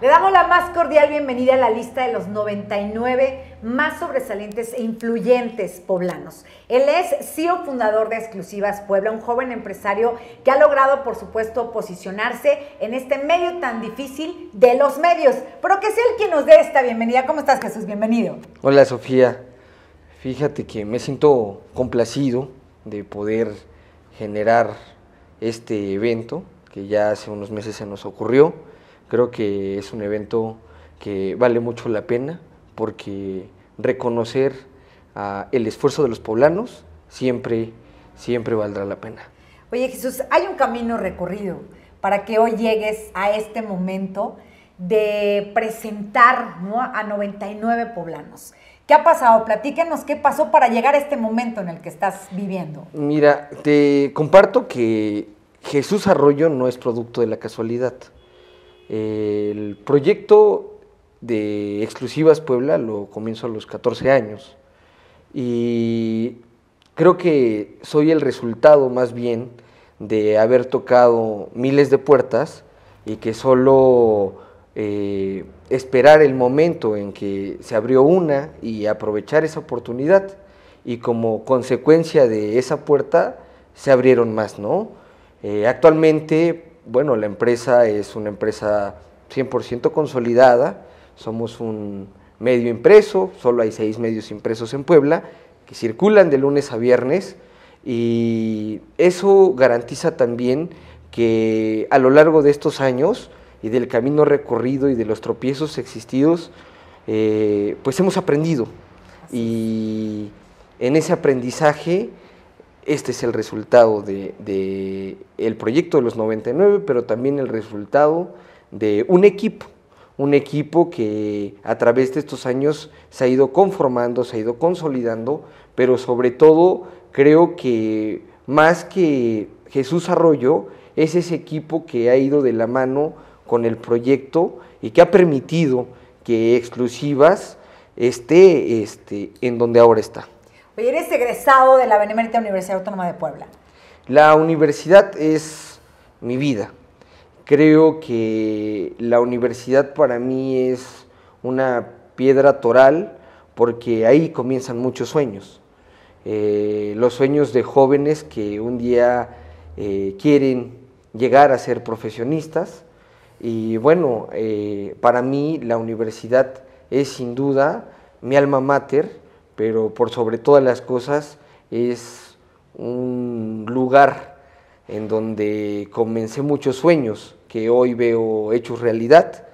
Le damos la más cordial bienvenida a la lista de los 99 más sobresalientes e influyentes poblanos. Él es CEO fundador de Exclusivas Puebla, un joven empresario que ha logrado, por supuesto, posicionarse en este medio tan difícil de los medios. Pero que sea el quien nos dé esta bienvenida. ¿Cómo estás, Jesús? Bienvenido. Hola, Sofía. Fíjate que me siento complacido de poder generar este evento que ya hace unos meses se nos ocurrió Creo que es un evento que vale mucho la pena porque reconocer ah, el esfuerzo de los poblanos siempre, siempre valdrá la pena. Oye Jesús, hay un camino recorrido para que hoy llegues a este momento de presentar ¿no? a 99 poblanos. ¿Qué ha pasado? Platícanos qué pasó para llegar a este momento en el que estás viviendo. Mira, te comparto que Jesús Arroyo no es producto de la casualidad. El proyecto de Exclusivas Puebla lo comienzo a los 14 años y creo que soy el resultado más bien de haber tocado miles de puertas y que solo eh, esperar el momento en que se abrió una y aprovechar esa oportunidad y como consecuencia de esa puerta se abrieron más, ¿no? Eh, actualmente bueno, la empresa es una empresa 100% consolidada, somos un medio impreso, solo hay seis medios impresos en Puebla, que circulan de lunes a viernes, y eso garantiza también que a lo largo de estos años y del camino recorrido y de los tropiezos existidos, eh, pues hemos aprendido. Y en ese aprendizaje este es el resultado del de, el proyecto de los 99, pero también el resultado de un equipo, un equipo que a través de estos años se ha ido conformando, se ha ido consolidando, pero sobre todo creo que más que Jesús Arroyo, es ese equipo que ha ido de la mano con el proyecto y que ha permitido que Exclusivas esté este, en donde ahora está. Oye, eres egresado de la Benemérita Universidad Autónoma de Puebla. La universidad es mi vida. Creo que la universidad para mí es una piedra toral porque ahí comienzan muchos sueños. Eh, los sueños de jóvenes que un día eh, quieren llegar a ser profesionistas. Y bueno, eh, para mí la universidad es sin duda mi alma mater pero por sobre todas las cosas es un lugar en donde comencé muchos sueños que hoy veo hechos realidad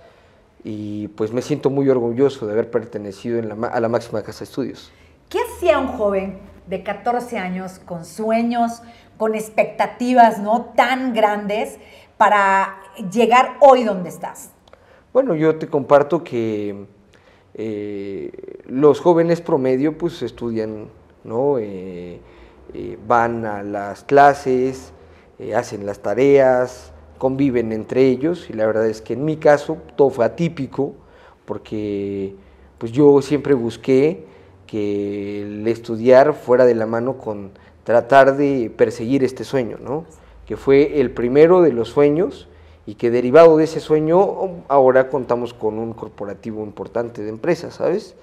y pues me siento muy orgulloso de haber pertenecido a la máxima casa de estudios. ¿Qué hacía un joven de 14 años con sueños, con expectativas no tan grandes para llegar hoy donde estás? Bueno, yo te comparto que eh, los jóvenes promedio pues estudian, ¿no? Eh, eh, van a las clases, hacen las tareas, conviven entre ellos y la verdad es que en mi caso todo fue atípico porque pues yo siempre busqué que el estudiar fuera de la mano con tratar de perseguir este sueño, ¿no? que fue el primero de los sueños y que derivado de ese sueño ahora contamos con un corporativo importante de empresas, ¿sabes?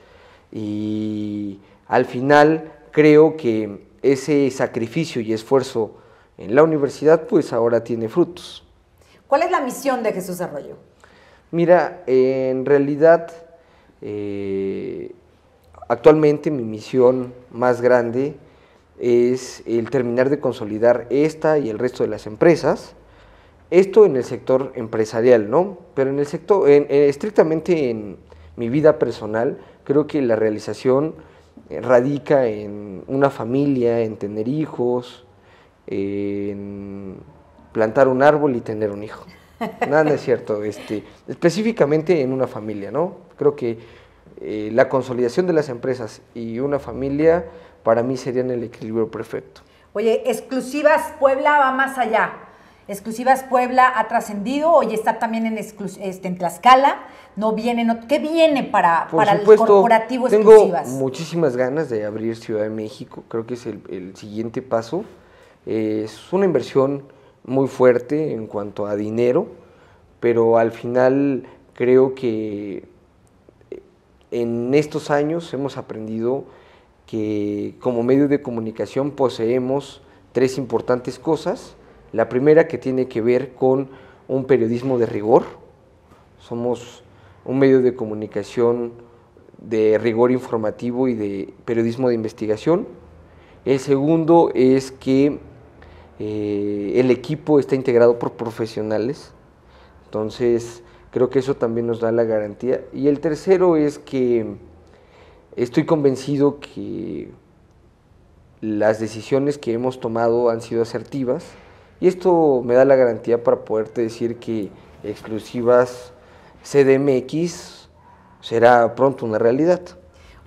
Y al final creo que ese sacrificio y esfuerzo en la universidad pues ahora tiene frutos. ¿Cuál es la misión de Jesús Arroyo? Mira, en realidad eh, actualmente mi misión más grande es el terminar de consolidar esta y el resto de las empresas esto en el sector empresarial, ¿no? Pero en el sector, estrictamente en mi vida personal, creo que la realización eh, radica en una familia, en tener hijos, en plantar un árbol y tener un hijo. Nada, es cierto. Este, específicamente en una familia, ¿no? Creo que eh, la consolidación de las empresas y una familia para mí serían el equilibrio perfecto. Oye, exclusivas Puebla va más allá. Exclusivas Puebla ha trascendido, hoy está también en, este, Tlaxcala, no viene, ¿qué viene para, para el corporativo Exclusivas? muchísimas ganas de abrir Ciudad de México, creo que es el, siguiente paso. Eh, es una inversión muy fuerte en cuanto a dinero, pero al final creo que eh, en estos años hemos aprendido que como medio de comunicación poseemos tres importantes cosas la primera que tiene que ver con un periodismo de rigor. Somos un medio de comunicación de rigor informativo y de periodismo de investigación. El segundo es que eh, el equipo está integrado por profesionales. Entonces, creo que eso también nos da la garantía. Y el tercero es que estoy convencido que las decisiones que hemos tomado han sido asertivas y esto me da la garantía para poderte decir que exclusivas CDMX será pronto una realidad.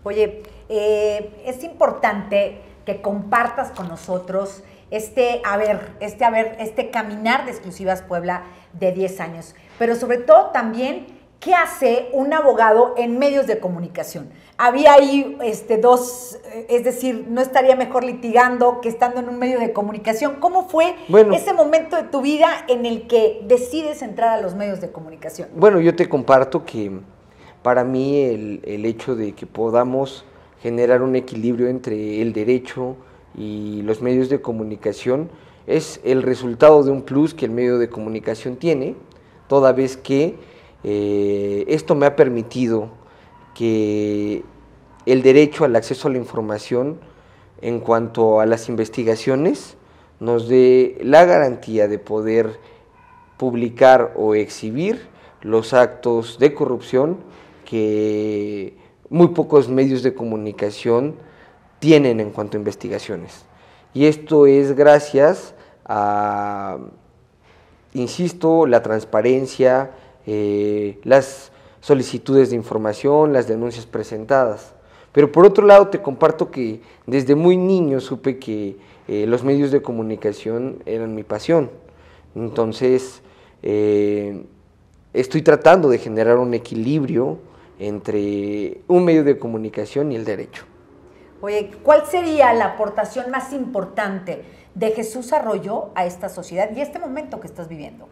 Oye, eh, es importante que compartas con nosotros este haber, este haber, este caminar de Exclusivas Puebla de 10 años, pero sobre todo también ¿qué hace un abogado en medios de comunicación? Había ahí este, dos, eh, es decir, no estaría mejor litigando que estando en un medio de comunicación. ¿Cómo fue ese momento de tu vida en el que decides entrar a los medios de comunicación? Bueno, yo te comparto que para mí el, el hecho de que podamos generar un equilibrio entre el derecho y los medios de comunicación es el resultado de un plus que el medio de comunicación tiene, toda vez que eh, esto me ha permitido que el derecho al acceso a la información en cuanto a las investigaciones nos dé la garantía de poder publicar o exhibir los actos de corrupción que muy pocos medios de comunicación tienen en cuanto a investigaciones. Y esto es gracias a, insisto, la transparencia, eh, las solicitudes de información, las denuncias presentadas. Pero por otro lado te comparto que desde muy niño supe que eh, los medios de comunicación eran mi pasión. Entonces eh, estoy tratando de generar un equilibrio entre un medio de comunicación y el derecho. Oye, ¿cuál sería la aportación más importante de Jesús Arroyo a esta sociedad y este momento que estás viviendo?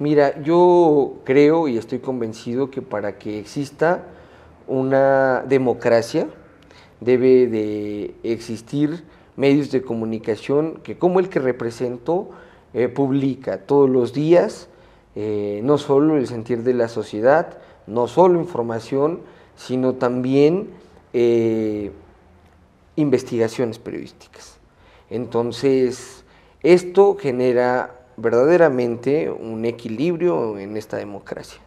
Mira, yo creo y estoy convencido que para que exista una democracia debe de existir medios de comunicación que como el que represento eh, publica todos los días eh, no solo el sentir de la sociedad, no solo información, sino también eh, investigaciones periodísticas. Entonces, esto genera verdaderamente un equilibrio en esta democracia.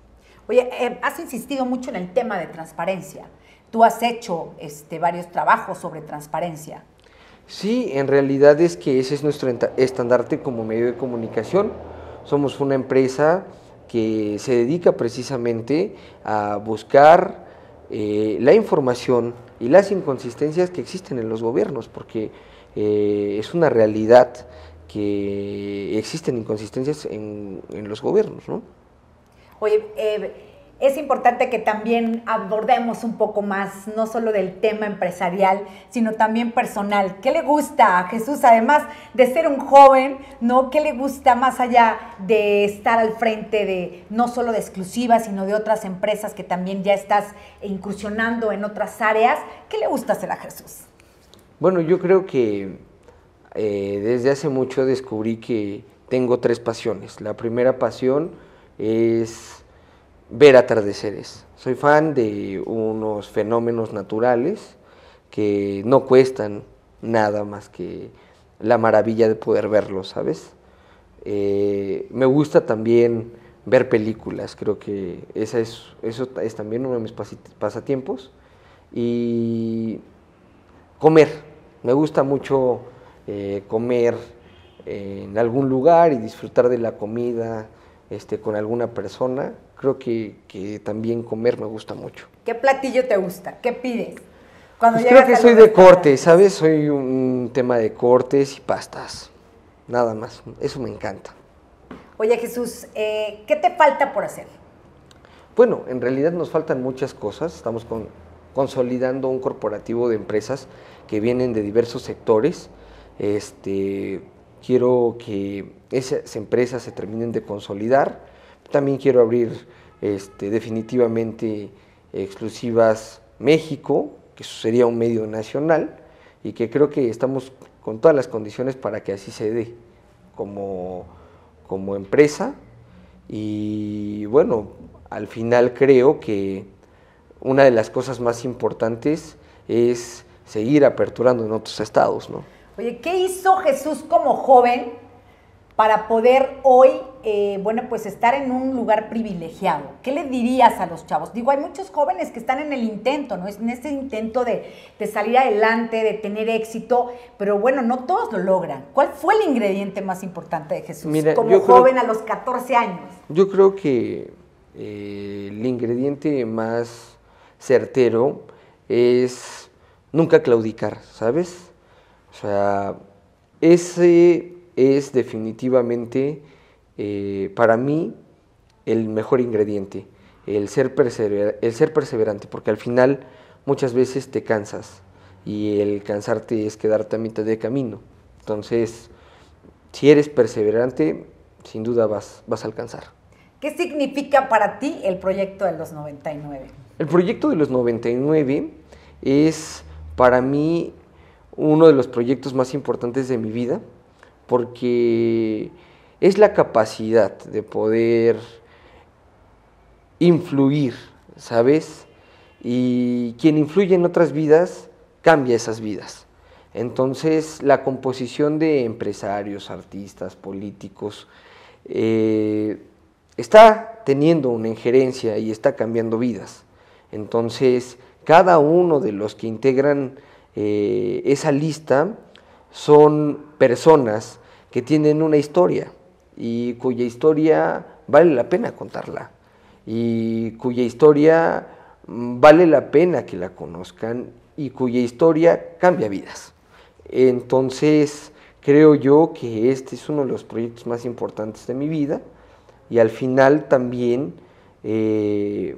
Oye, eh, has insistido mucho en el tema de transparencia. Tú has hecho este, varios trabajos sobre transparencia. Sí, en realidad es que ese es nuestro estandarte como medio de comunicación. Somos una empresa que se dedica precisamente a buscar eh, la información y las inconsistencias que existen en los gobiernos, porque eh, es una realidad que existen inconsistencias en, en los gobiernos, ¿no? Oye, eh, es importante que también abordemos un poco más, no solo del tema empresarial, sino también personal. ¿Qué le gusta a Jesús, además de ser un joven, ¿no? ¿Qué le gusta más allá de estar al frente de no solo de exclusivas, sino de otras empresas que también ya estás incursionando en otras áreas? ¿Qué le gusta hacer a Jesús? Bueno, yo creo que eh, desde hace mucho descubrí que tengo tres pasiones. La primera pasión es ver atardeceres. Soy fan de unos fenómenos naturales que no cuestan nada más que la maravilla de poder verlos, ¿sabes? Eh, me gusta también ver películas, creo que esa es, eso es también uno de mis pasatiempos. Y comer, me gusta mucho eh, comer en algún lugar y disfrutar de la comida este, con alguna persona. Creo que, que, también comer me gusta mucho. ¿Qué platillo te gusta? ¿Qué pides? Cuando pues creo que soy de cortes, ¿sabes? Soy un tema de cortes y pastas. Nada más. Eso me encanta. Oye Jesús, eh, ¿qué te falta por hacer? Bueno, en realidad nos faltan muchas cosas. Estamos consolidando un corporativo de empresas que vienen de diversos sectores este, quiero que esas empresas se terminen de consolidar. También quiero abrir este, definitivamente exclusivas México, que eso sería un medio nacional, y que creo que estamos con todas las condiciones para que así se dé como, como empresa. Y bueno, al final creo que una de las cosas más importantes es seguir aperturando en otros estados, ¿no? Oye, ¿qué hizo Jesús como joven para poder hoy, eh, bueno, pues estar en un lugar privilegiado? ¿Qué le dirías a los chavos? Digo, hay muchos jóvenes que están en el intento, ¿no? En ese intento de, salir adelante, de tener éxito, pero bueno, no todos lo logran. ¿Cuál fue el ingrediente más importante de Jesús como joven a los 14 años? Yo creo que eh, el ingrediente más certero es nunca claudicar, ¿sabes? O sea, ese es definitivamente eh, para mí el mejor ingrediente, el ser, el ser perseverante, porque al final muchas veces te cansas y el cansarte es quedarte a mitad de camino. Entonces, si eres perseverante, sin duda vas, vas a alcanzar. ¿Qué significa para ti el proyecto de los 99? El proyecto de los 99 es para mí uno de los proyectos más importantes de mi vida, porque es la capacidad de poder influir, ¿sabes? Y quien influye en otras vidas cambia esas vidas. Entonces, la composición de empresarios, artistas, políticos, eh, está teniendo una injerencia y está cambiando vidas. Entonces, cada uno de los que integran eh, esa lista son personas que tienen una historia y cuya historia vale la pena contarla y cuya historia mm, vale la pena que la conozcan y cuya historia cambia vidas. Entonces, creo yo que este es uno de los proyectos más importantes de mi vida y al final también, eh,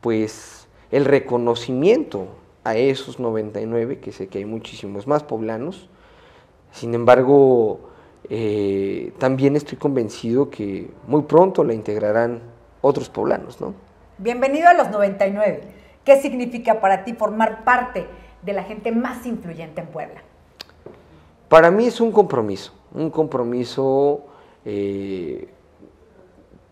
pues, el reconocimiento a esos 99, que sé que hay muchísimos más poblanos. Sin embargo, eh, también estoy convencido que muy pronto la integrarán otros poblanos, Bienvenido a los 99. ¿Qué significa para ti formar parte de la gente más influyente en Puebla? Para mí es un compromiso, un compromiso, eh,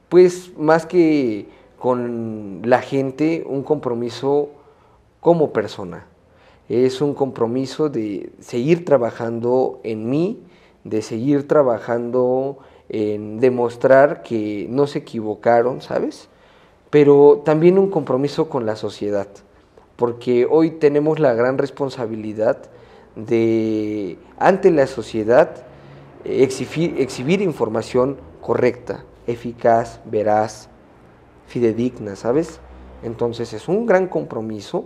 pues más que con la gente, un compromiso como persona. Es un compromiso de seguir trabajando en mí, de seguir trabajando en demostrar que no se equivocaron, ¿sabes? Pero también un compromiso con la sociedad, porque hoy tenemos la gran responsabilidad de, ante la sociedad, exhibir, información correcta, eficaz, veraz, fidedigna, ¿sabes? Entonces es un gran compromiso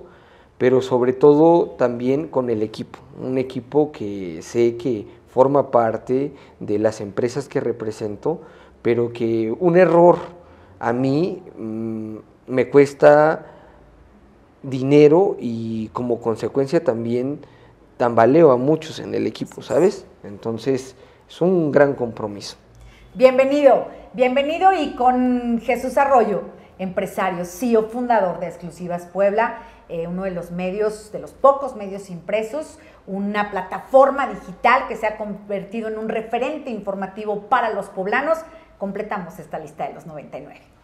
pero sobre todo también con el equipo, un equipo que sé que forma parte de las empresas que represento, pero que un error a mí mm, me cuesta dinero y como consecuencia también tambaleo a muchos en el equipo, ¿sabes? Entonces es un gran compromiso. Bienvenido, bienvenido y con Jesús Arroyo, empresario, CEO, fundador de Exclusivas Puebla eh, uno de los medios, de los pocos medios impresos, una plataforma digital que se ha convertido en un referente informativo para los poblanos. Completamos esta lista de los 99.